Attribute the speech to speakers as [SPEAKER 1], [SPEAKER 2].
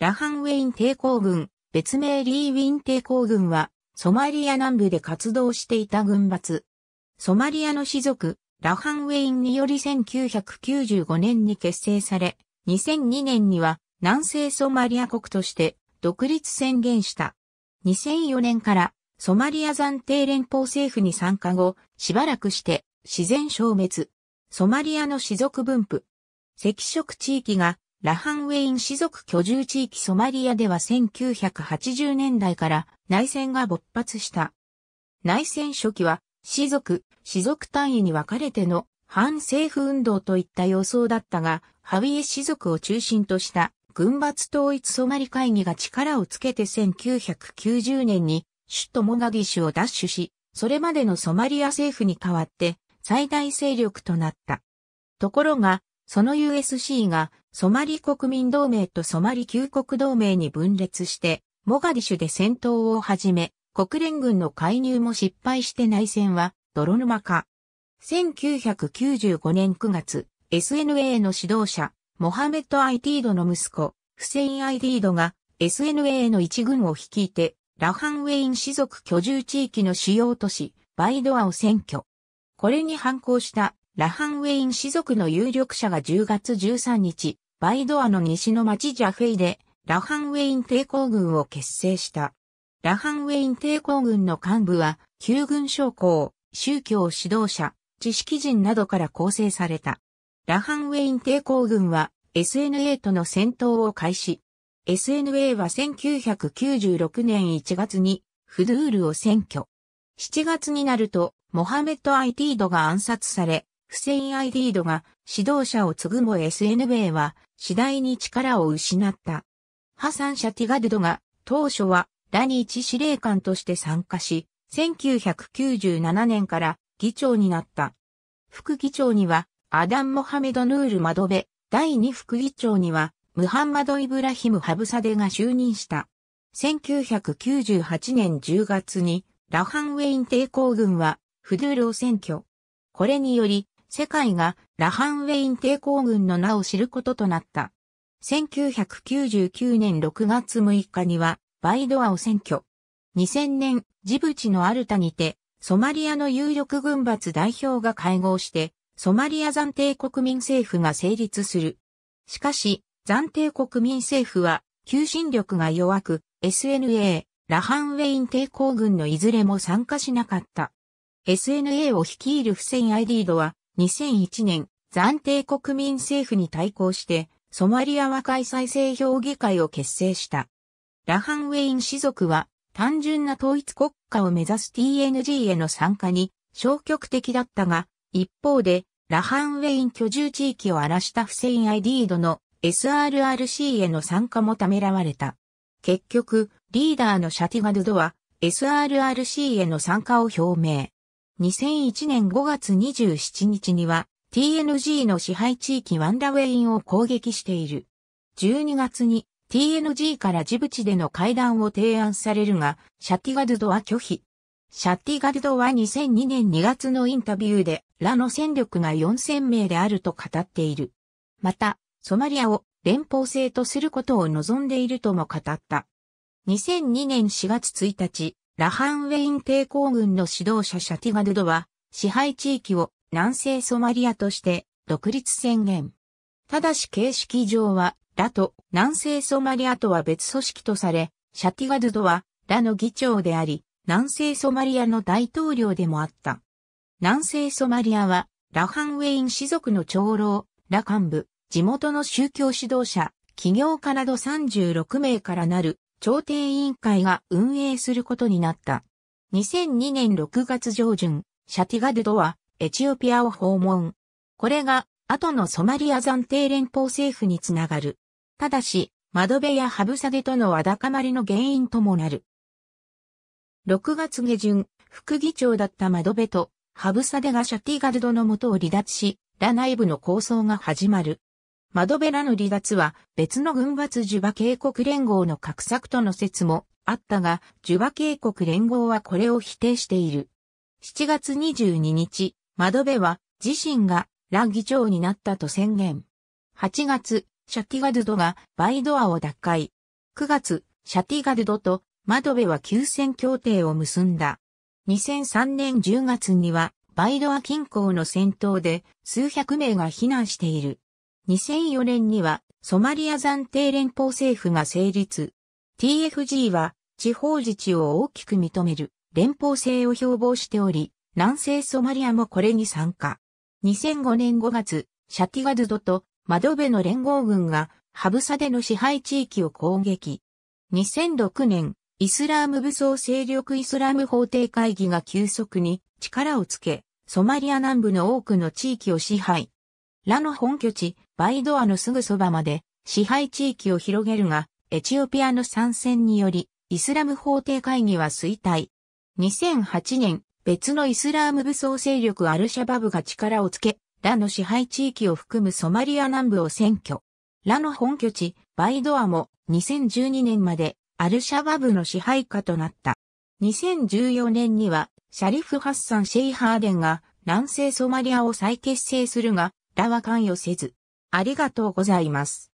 [SPEAKER 1] ラハンウェイン抵抗軍、別名リーウィン抵抗軍は、ソマリア南部で活動していた軍閥。ソマリアの士族、ラハンウェインにより1995年に結成され、2002年には南西ソマリア国として独立宣言した。2004年からソマリア暫定連邦政府に参加後、しばらくして自然消滅。ソマリアの士族分布。赤色地域がラハンウェイン氏族居住地域ソマリアでは1980年代から内戦が勃発した。内戦初期は、氏族、氏族単位に分かれての反政府運動といった様相だったが、ハウィエ氏族を中心とした軍閥統一ソマリ会議が力をつけて1990年に首都モガディシュを奪取し、それまでのソマリア政府に代わって最大勢力となった。ところが、その USC がソマリ国民同盟とソマリ旧国同盟に分裂して、モガディシュで戦闘を始め、国連軍の介入も失敗して内戦は泥沼化。1995年9月、SNA の指導者、モハメッド・アイティードの息子、フセイン・アイディードが SNA の一軍を率いて、ラハンウェイン氏族居住地域の主要都市、バイドアを占拠。これに反抗したラハンウェイン氏族の有力者が10月13日、バイドアの西の町ジャフェイで、ラハンウェイン抵抗軍を結成した。ラハンウェイン抵抗軍の幹部は、旧軍将校、宗教指導者、知識人などから構成された。ラハンウェイン抵抗軍は SNA との戦闘を開始。SNA は1996年1月にフドゥールを占拠。7月になるとモハメット・アイティードが暗殺され、フセイン・アイディードが指導者を継ぐも SNB は次第に力を失った。ハサン・シャティガルドが当初はラニーチ司令官として参加し、1997年から議長になった。副議長にはアダン・モハメド・ヌール・マドベ、第2副議長にはムハンマド・イブラヒム・ハブサデが就任した。1998年10月にラハンウェイン抵抗軍はフドゥールを占拠。これにより世界がラハンウェイン抵抗軍の名を知ることとなった。1999年6月6日にはバイドアを占拠。2000年、ジブチのアルタにて、ソマリアの有力軍閥代表が会合して、ソマリア暫定国民政府が成立する。しかし、暫定国民政府は、求心力が弱く、SNA、ラハンウェイン抵抗軍のいずれも参加しなかった。SNA を率いるフセイン・アイディードは、2001年、暫定国民政府に対抗して、ソマリア和解再生評議会を結成した。ラハンウェイン氏族は、単純な統一国家を目指す TNG への参加に消極的だったが、一方で、ラハンウェイン居住地域を荒らしたフセイン・アイディードの SRRC への参加もためらわれた。結局、リーダーのシャティガルドは SRRC への参加を表明。2001年5月27日には TNG の支配地域ワンダウェインを攻撃している。12月に TNG からジブチでの会談を提案されるが、シャティガルドは拒否。シャティガルドは2002年2月のインタビューで、ラの戦力が4000名であると語っている。また、ソマリアを連邦制とすることを望んでいるとも語った。2002年4月1日、ラハンウェイン抵抗軍の指導者シャティガルドは、支配地域を南西ソマリアとして独立宣言。ただし形式上は、ラと南西ソマリアとは別組織とされ、シャティガルドはラの議長であり、南西ソマリアの大統領でもあった。南西ソマリアは、ラハンウェイン氏族の長老、ラ幹部、地元の宗教指導者、企業家など36名からなる調停委員会が運営することになった。2002年6月上旬、シャティガルドはエチオピアを訪問。これが後のソマリア暫定連邦政府につながる。ただし、窓辺やハブサデとのわだかまりの原因ともなる。6月下旬、副議長だった窓辺とハブサデがシャティガルドの元を離脱し、ラ内部の構想が始まる。窓辺らの離脱は別の軍閥ジュバ渓谷連合の格策との説もあったが、ジュバ渓谷連合はこれを否定している。7月22日、窓辺は自身が乱議長になったと宣言。8月、シャティガルドがバイドアを奪回。9月、シャティガルドと窓辺は休戦協定を結んだ。2003年10月にはバイドア近郊の戦闘で数百名が避難している。2004年にはソマリア暫定連邦政府が成立。TFG は地方自治を大きく認める連邦制を標榜しており、南西ソマリアもこれに参加。2005年5月、シャティガドドとマドベの連合軍がハブサでの支配地域を攻撃。2006年、イスラーム武装勢力イスラム法廷会議が急速に力をつけ、ソマリア南部の多くの地域を支配、ラの本拠地、バイドアのすぐそばまで支配地域を広げるが、エチオピアの参戦により、イスラム法廷会議は衰退。2008年、別のイスラーム武装勢力アルシャバブが力をつけ、ラの支配地域を含むソマリア南部を占拠。ラの本拠地、バイドアも2012年までアルシャバブの支配下となった。2014年にはシャリフ・ハッサン・シェイハーデンが南西ソマリアを再結成するが、らは関与せず。ありがとうございます。